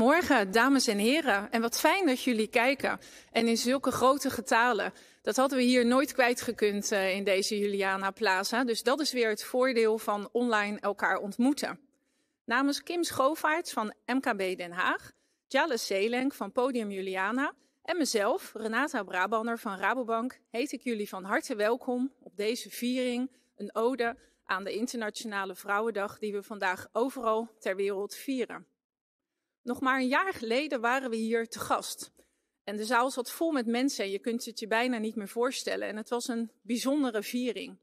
Goedemorgen, dames en heren. En wat fijn dat jullie kijken. En in zulke grote getalen. Dat hadden we hier nooit kwijtgekund eh, in deze Juliana Plaza. Dus dat is weer het voordeel van online elkaar ontmoeten. Namens Kim Schoofaerts van MKB Den Haag, Jale Selenk van Podium Juliana en mezelf, Renata Brabanner van Rabobank, heet ik jullie van harte welkom op deze viering, een ode aan de Internationale Vrouwendag die we vandaag overal ter wereld vieren. Nog maar een jaar geleden waren we hier te gast. En de zaal zat vol met mensen en je kunt het je bijna niet meer voorstellen. En het was een bijzondere viering.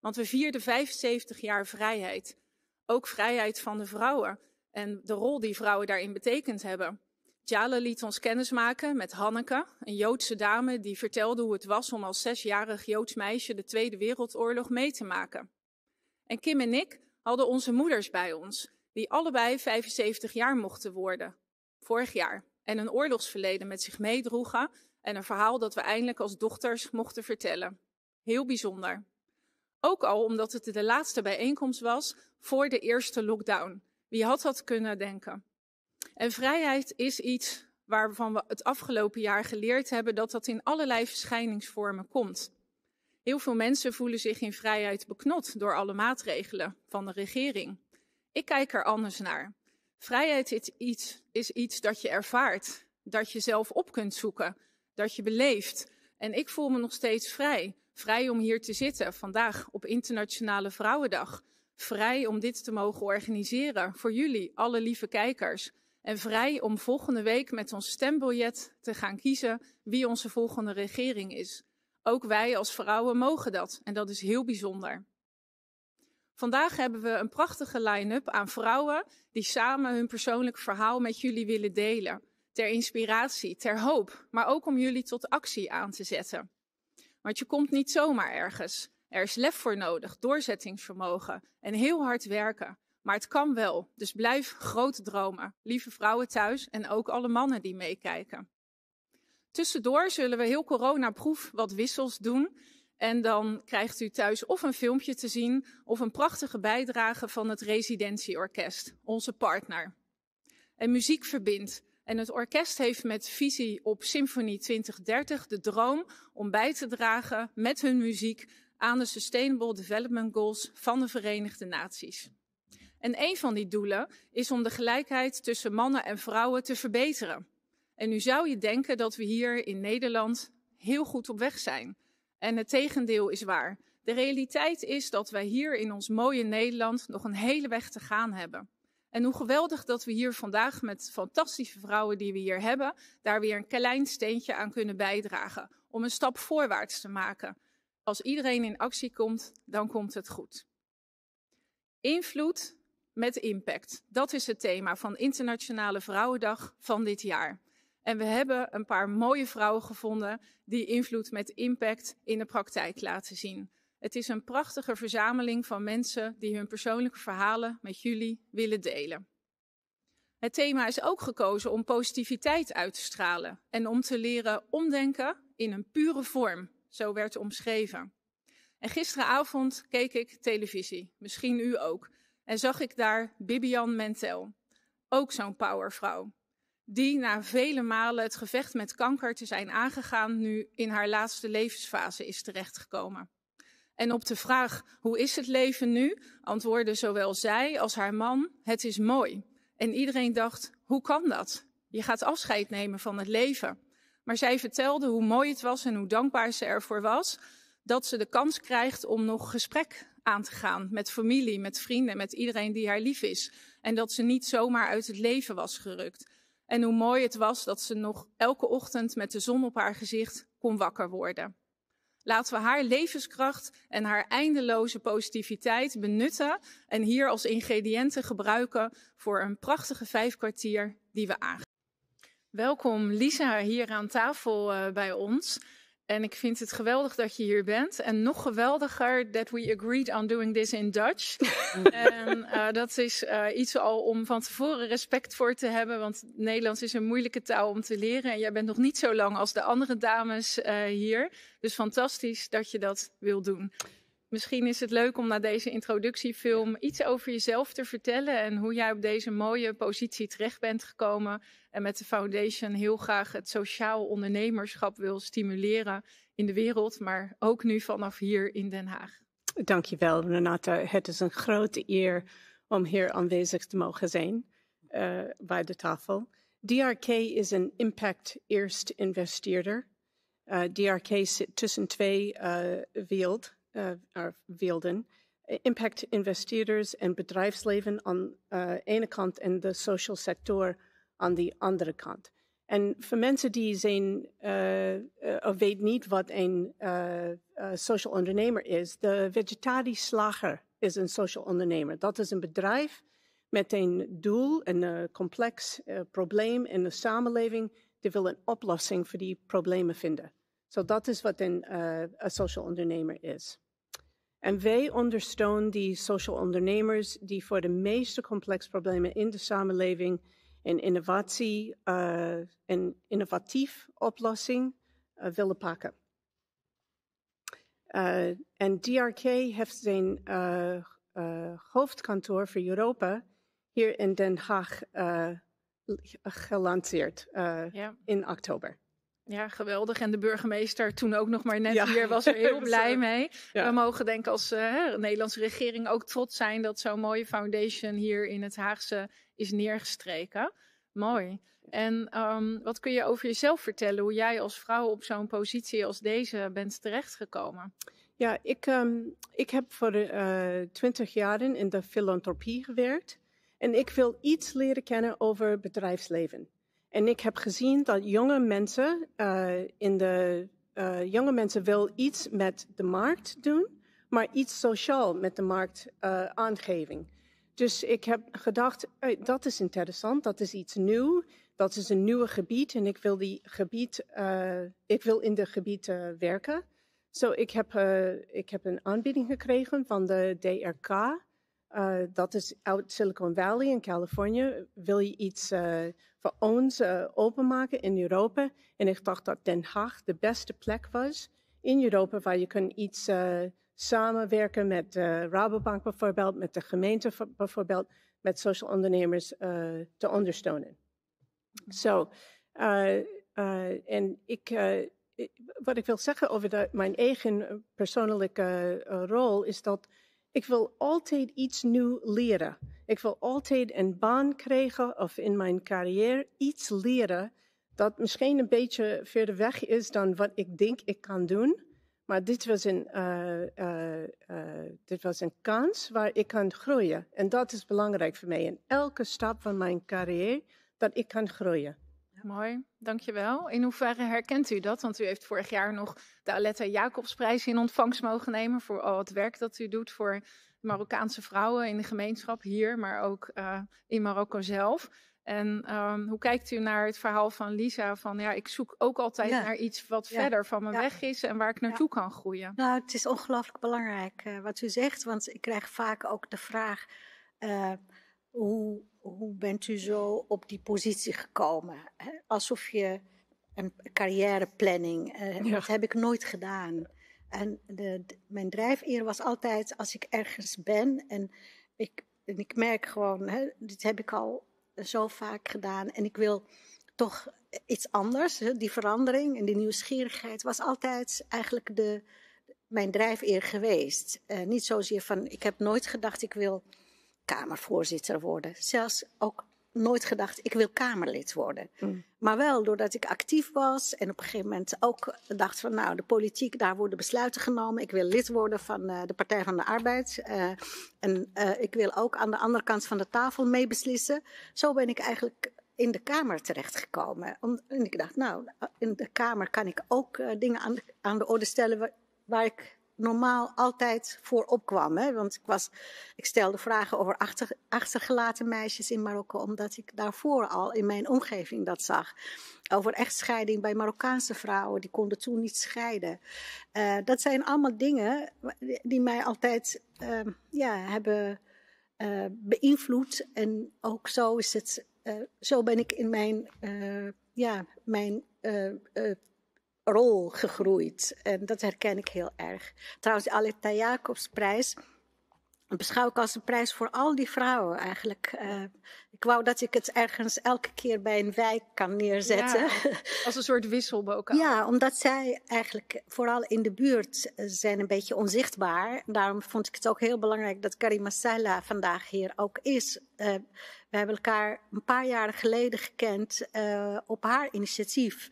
Want we vierden 75 jaar vrijheid. Ook vrijheid van de vrouwen en de rol die vrouwen daarin betekend hebben. Jale liet ons kennismaken met Hanneke, een Joodse dame die vertelde hoe het was om als zesjarig Joods meisje de Tweede Wereldoorlog mee te maken. En Kim en ik hadden onze moeders bij ons die allebei 75 jaar mochten worden, vorig jaar. En een oorlogsverleden met zich meedroegen en een verhaal dat we eindelijk als dochters mochten vertellen. Heel bijzonder. Ook al omdat het de laatste bijeenkomst was voor de eerste lockdown. Wie had dat kunnen denken? En vrijheid is iets waarvan we het afgelopen jaar geleerd hebben dat dat in allerlei verschijningsvormen komt. Heel veel mensen voelen zich in vrijheid beknot door alle maatregelen van de regering. Ik kijk er anders naar. Vrijheid is iets, is iets dat je ervaart, dat je zelf op kunt zoeken, dat je beleeft. En ik voel me nog steeds vrij. Vrij om hier te zitten vandaag op Internationale Vrouwendag. Vrij om dit te mogen organiseren voor jullie, alle lieve kijkers. En vrij om volgende week met ons stembiljet te gaan kiezen wie onze volgende regering is. Ook wij als vrouwen mogen dat en dat is heel bijzonder. Vandaag hebben we een prachtige line-up aan vrouwen die samen hun persoonlijk verhaal met jullie willen delen. Ter inspiratie, ter hoop, maar ook om jullie tot actie aan te zetten. Want je komt niet zomaar ergens. Er is lef voor nodig, doorzettingsvermogen en heel hard werken. Maar het kan wel, dus blijf groot dromen, lieve vrouwen thuis en ook alle mannen die meekijken. Tussendoor zullen we heel coronaproef wat wissels doen en dan krijgt u thuis of een filmpje te zien of een prachtige bijdrage van het residentieorkest, onze partner. En muziek verbindt. En het orkest heeft met visie op Symfonie 2030 de droom om bij te dragen met hun muziek aan de Sustainable Development Goals van de Verenigde Naties. En een van die doelen is om de gelijkheid tussen mannen en vrouwen te verbeteren. En nu zou je denken dat we hier in Nederland heel goed op weg zijn. En het tegendeel is waar. De realiteit is dat wij hier in ons mooie Nederland nog een hele weg te gaan hebben. En hoe geweldig dat we hier vandaag met fantastische vrouwen die we hier hebben, daar weer een klein steentje aan kunnen bijdragen. Om een stap voorwaarts te maken. Als iedereen in actie komt, dan komt het goed. Invloed met impact. Dat is het thema van Internationale Vrouwendag van dit jaar. En we hebben een paar mooie vrouwen gevonden die invloed met impact in de praktijk laten zien. Het is een prachtige verzameling van mensen die hun persoonlijke verhalen met jullie willen delen. Het thema is ook gekozen om positiviteit uit te stralen en om te leren omdenken in een pure vorm, zo werd omschreven. En gisteravond keek ik televisie, misschien u ook, en zag ik daar Bibian Mentel, ook zo'n powervrouw die na vele malen het gevecht met kanker te zijn aangegaan, nu in haar laatste levensfase is terechtgekomen. En op de vraag hoe is het leven nu, antwoordden zowel zij als haar man: het is mooi. En iedereen dacht: hoe kan dat? Je gaat afscheid nemen van het leven. Maar zij vertelde hoe mooi het was en hoe dankbaar ze ervoor was dat ze de kans krijgt om nog gesprek aan te gaan met familie, met vrienden, met iedereen die haar lief is. En dat ze niet zomaar uit het leven was gerukt. En hoe mooi het was dat ze nog elke ochtend met de zon op haar gezicht kon wakker worden. Laten we haar levenskracht en haar eindeloze positiviteit benutten en hier als ingrediënten gebruiken voor een prachtige vijf kwartier die we aangaan. Welkom Lisa hier aan tafel eh, bij ons. En ik vind het geweldig dat je hier bent. En nog geweldiger dat we agreed on doing this in Dutch. en eh, dat is eh, iets al om van tevoren respect voor te hebben. Want Nederlands is een moeilijke taal om te leren. En jij bent nog niet zo lang als de andere dames eh, hier. Dus fantastisch dat je dat wil doen. Misschien is het leuk om na deze introductiefilm iets over jezelf te vertellen en hoe jij op deze mooie positie terecht bent gekomen en met de foundation heel graag het sociaal ondernemerschap wil stimuleren in de wereld, maar ook nu vanaf hier in Den Haag. Dankjewel Renata. Het is een grote eer om hier aanwezig te mogen zijn eh, bij de tafel. DRK is een impact eerst investeerder. Eh, DRK zit tussen twee uh, eh, wilden, eh, impact investeerders en bedrijfsleven aan de eh, ene kant en de social sector aan de andere kant. En voor mensen die zijn, uh, of weet niet wat een social ondernemer is, de vegetarisch slager is een social ondernemer. Dat is een bedrijf met een doel, een complex probleem in de samenleving. Die wil een oplossing voor die problemen vinden. Zo dat is wat eh, een social ondernemer is. En wij ondersteunen die social ondernemers die voor de meeste complexe problemen in de samenleving een innovatie, uh, een innovatief oplossing eh, willen pakken. en DRK heeft zijn hoofdkantoor voor Europa hier in Den Haag gelanceerd in oktober. Ja, geweldig. En de burgemeester toen ook nog maar net hier was er heel blij mee. We mogen denk ik als eh, Nederlandse regering ook trots zijn dat zo'n mooie foundation hier in het Haagse is neergestreken. Mooi. En ehm, wat kun je over jezelf vertellen, hoe jij als vrouw op zo'n positie als deze bent terechtgekomen? Ja, ik, ehm, ik heb voor eh, twintig uh, jaren in de filantropie gewerkt. En ik wil iets leren kennen over bedrijfsleven. En ik heb gezien dat jonge mensen uh, in de eh, jonge mensen wil iets met de markt doen, maar iets sociaal met de markt uh, Dus ik heb gedacht, dat is interessant, dat is iets nieuw, dat is een nieuw gebied en ik wil die gebied, ik wil in de gebied werken. Zo, ik, heb, ik heb een aanbieding gekregen van de DRK eh, dat is uit Silicon Valley in Californië. Wil je iets eh, voor ons eh, openmaken in Europa? En ik dacht dat Den Haag de beste plek was in Europa waar je kunt iets samenwerken met Rabobank bijvoorbeeld, met de gemeente bijvoorbeeld, met social ondernemers te ondersteunen. Zo, en ik wat ik wil zeggen over mijn eigen persoonlijke rol is dat ik wil altijd iets nieuws leren. Ik wil altijd een baan krijgen of in mijn carrière iets leren dat misschien een beetje verder weg is dan wat ik denk ik kan doen. Maar dit was een, eh, eh, eh, dit was een kans waar ik kan groeien. En dat is belangrijk voor mij in elke stap van mijn carrière, dat ik kan groeien. Mooi, dankjewel. In hoeverre herkent u dat? Want u heeft vorig jaar nog de Aletta Jacobsprijs in ontvangst mogen nemen voor al het werk dat u doet voor Marokkaanse vrouwen in de gemeenschap hier, maar ook eh, in Marokko zelf. En ehm, hoe kijkt u naar het verhaal van Lisa? Van ja, ik zoek ook altijd naar iets wat verder van mijn weg is en waar ik naartoe kan groeien. Nou, het is ongelooflijk belangrijk eh, wat u zegt, want ik krijg vaak ook de vraag: eh, hoe hoe bent u zo op die positie gekomen? Alsof je een carrièreplanning, eh, ja. dat heb ik nooit gedaan. En de, mijn drijfveer was altijd als ik ergens ben en ik, ik merk gewoon, hè, dit heb ik al zo vaak gedaan en ik wil toch iets anders. Hè, die verandering en die nieuwsgierigheid was altijd eigenlijk de, mijn drijfveer geweest. Eh, niet zozeer van, ik heb nooit gedacht ik wil Kamervoorzitter worden. Zelfs ook nooit gedacht, ik wil Kamerlid worden. Mm. Maar wel doordat ik actief was en op een gegeven moment ook dacht van nou, de politiek, daar worden besluiten genomen. Ik wil lid worden van eh, de Partij van de Arbeid. Eh, en eh, ik wil ook aan de andere kant van de tafel meebeslissen. Zo ben ik eigenlijk in de Kamer terechtgekomen. Om, en ik dacht, nou, in de Kamer kan ik ook dingen aan, aan de orde stellen waar ik normaal altijd voor opkwam. Hè? Want ik, was, ik stelde vragen over achter, achtergelaten meisjes in Marokko, omdat ik daarvoor al in mijn omgeving dat zag. Over echtscheiding bij Marokkaanse vrouwen, die konden toen niet scheiden. Eh, dat zijn allemaal dingen die mij altijd ehm, ja, hebben eh, beïnvloed. En ook zo is het. Eh, zo ben ik in mijn, ja, mijn rol gegroeid. En dat herken ik heel erg. Trouwens, de Aletta Jacobsprijs beschouw ik als een prijs voor al die vrouwen eigenlijk. Eh, ik wou dat ik het ergens elke keer bij een wijk kan neerzetten. als een soort wisselbokaal. ja, omdat zij eigenlijk vooral in de buurt eh, zijn een beetje onzichtbaar. Daarom vond ik het ook heel belangrijk dat Karima Sella vandaag hier ook is. Eh, we hebben elkaar een paar jaren geleden gekend op haar initiatief.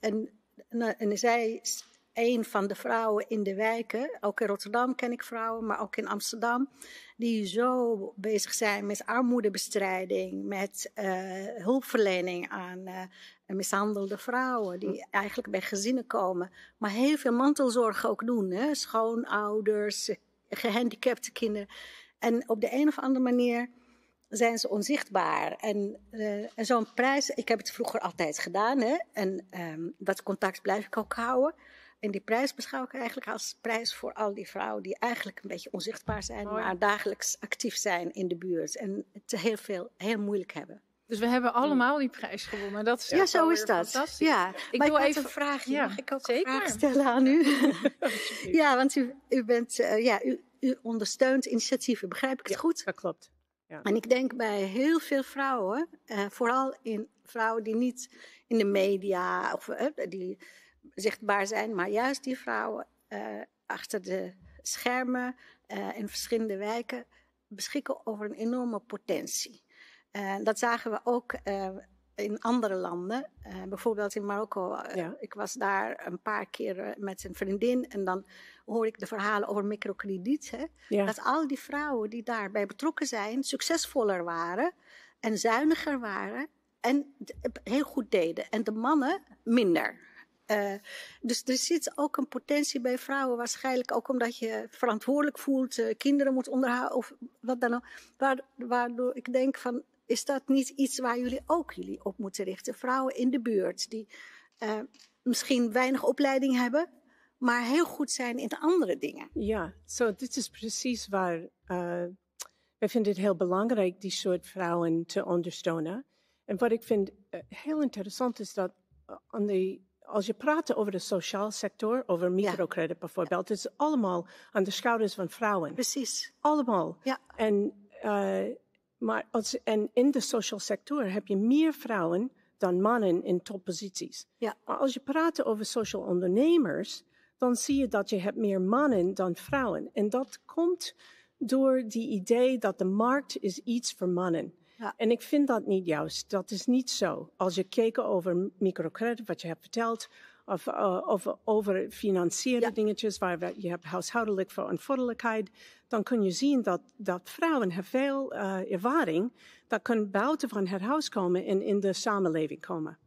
en nou, en zij is een van de vrouwen in de wijken. Ook in Rotterdam ken ik vrouwen, maar ook in Amsterdam. Die zo bezig zijn met armoedebestrijding, met eh, hulpverlening aan eh, mishandelde vrouwen. Die hm. eigenlijk bij gezinnen komen. Maar heel veel mantelzorg ook doen. Hè? Schoonouders, gehandicapte kinderen. En op de een of andere manier zijn ze onzichtbaar. En, eh, en zo'n prijs, ik heb het vroeger altijd gedaan. Hè? En ehm, dat contact blijf ik ook houden. En die prijs beschouw ik eigenlijk als prijs voor al die vrouwen die eigenlijk een beetje onzichtbaar zijn, oh maar dagelijks actief zijn in de buurt en het heel veel, heel moeilijk hebben. Dus we hebben allemaal die prijs gewonnen. Dat is ja, zo is dat. Ja. Ik maar doe even een vraagje. Ja, Mag ik ook zeker? stellen aan u? ja, want u, u bent, eh, ja, u, u ondersteunt initiatieven. Begrijp ik het goed? Dat klopt. En ik denk bij heel veel vrouwen, eh, vooral in vrouwen die niet in de media of eh, die zichtbaar zijn, maar juist die vrouwen eh, achter de schermen in verschillende wijken beschikken over een enorme potentie. dat zagen we ook in andere landen. bijvoorbeeld in Marokko. Ik was daar een paar keer met een vriendin. En dan hoor ik de verhalen over microkrediet. Hè? Dat al die vrouwen die daarbij betrokken zijn, succesvoller waren en zuiniger waren en heel goed deden. En de mannen minder. Eh, dus er zit ook een potentie bij vrouwen, waarschijnlijk ook omdat je verantwoordelijk voelt, eh, kinderen moet onderhouden of wat dan ook. waardoor ik denk van, is dat niet iets waar jullie ook jullie op moeten richten? Vrouwen in de buurt die eh, misschien weinig opleiding hebben, maar heel goed zijn in de andere dingen. Ja, so, dit is precies waar. Uh, eh, wij vinden het heel belangrijk die soort vrouwen te ondersteunen. En wat ik vind eh, heel interessant is dat eh, als je praat over de sociale sector, over microcredit bijvoorbeeld, het is allemaal aan de schouders van vrouwen. Precies. Allemaal. Ja. En, maar als, en in de social sector heb je meer vrouwen dan mannen in topposities. Ja. Maar als je praat over social ondernemers, dan zie je dat je hebt meer mannen dan vrouwen. En dat komt door die idee dat de markt is iets voor mannen. En ik vind dat niet juist. Dat is niet zo. Als je kijkt over microcredit, wat je hebt verteld, of, eh, of over financiële dingetjes waar je hebt huishoudelijke verantwoordelijkheid, dan kun je zien dat, dat vrouwen hebben veel uh, ervaring dat kunnen buiten van het huis komen en in de samenleving komen.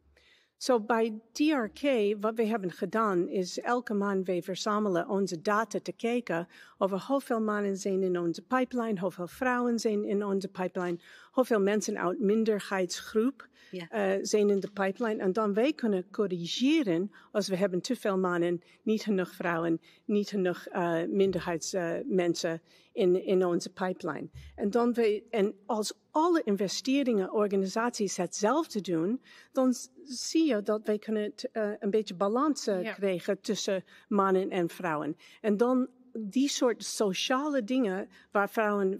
Zo so bij DRK, wat we hebben gedaan, is elke maand we verzamelen onze data te kijken over hoeveel mannen zijn in onze pipeline, hoeveel vrouwen zijn in onze pipeline, hoeveel mensen uit minderheidsgroep eh, zijn in de pipeline. En dan wij kunnen corrigeren als we hebben te veel mannen, niet genoeg vrouwen, niet genoeg eh, minderheidsmensen eh, uh, in, in onze pipeline. En, dan wij, en als alle investeringen, organisaties hetzelfde doen, dan zie je dat wij kunnen eh, een beetje balans eh, krijgen tussen mannen en vrouwen. En dan die soort sociale dingen waar vrouwen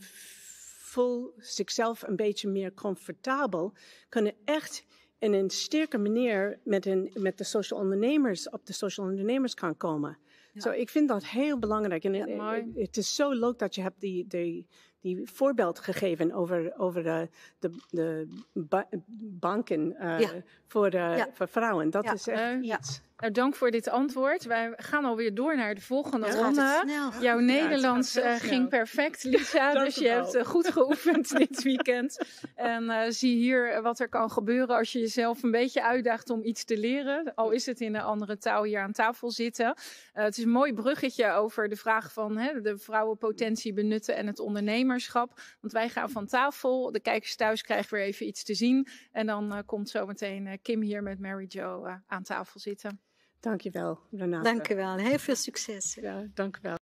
voel zichzelf een beetje meer comfortabel, kunnen echt in een sterke manier met, met de social ondernemers op de social ondernemers kan komen. Zo, ik vind dat heel belangrijk. En eh, het, is zo leuk dat je hebt die, die, die voorbeeld gegeven over, over eh, de, de, de banken eh, voor, eh, voor vrouwen. Dat is echt iets. Nou, dank voor dit antwoord. Wij gaan alweer door naar de volgende ronde. Jouw Nederlands ging perfect, Lisa. dus je hebt goed geoefend dit weekend. En zie hier wat er kan gebeuren als je jezelf een beetje uitdaagt om iets te leren. Al is het in een andere taal hier aan tafel zitten. het is een mooi bruggetje over de vraag van hè, de vrouwenpotentie benutten en het ondernemen want wij gaan van tafel. De kijkers thuis krijgen weer even iets te zien. En dan eh, komt zometeen eh, Kim hier met Mary Jo eh, aan tafel zitten. Dankjewel, Renate. wel. Heel veel succes. Ja, wel.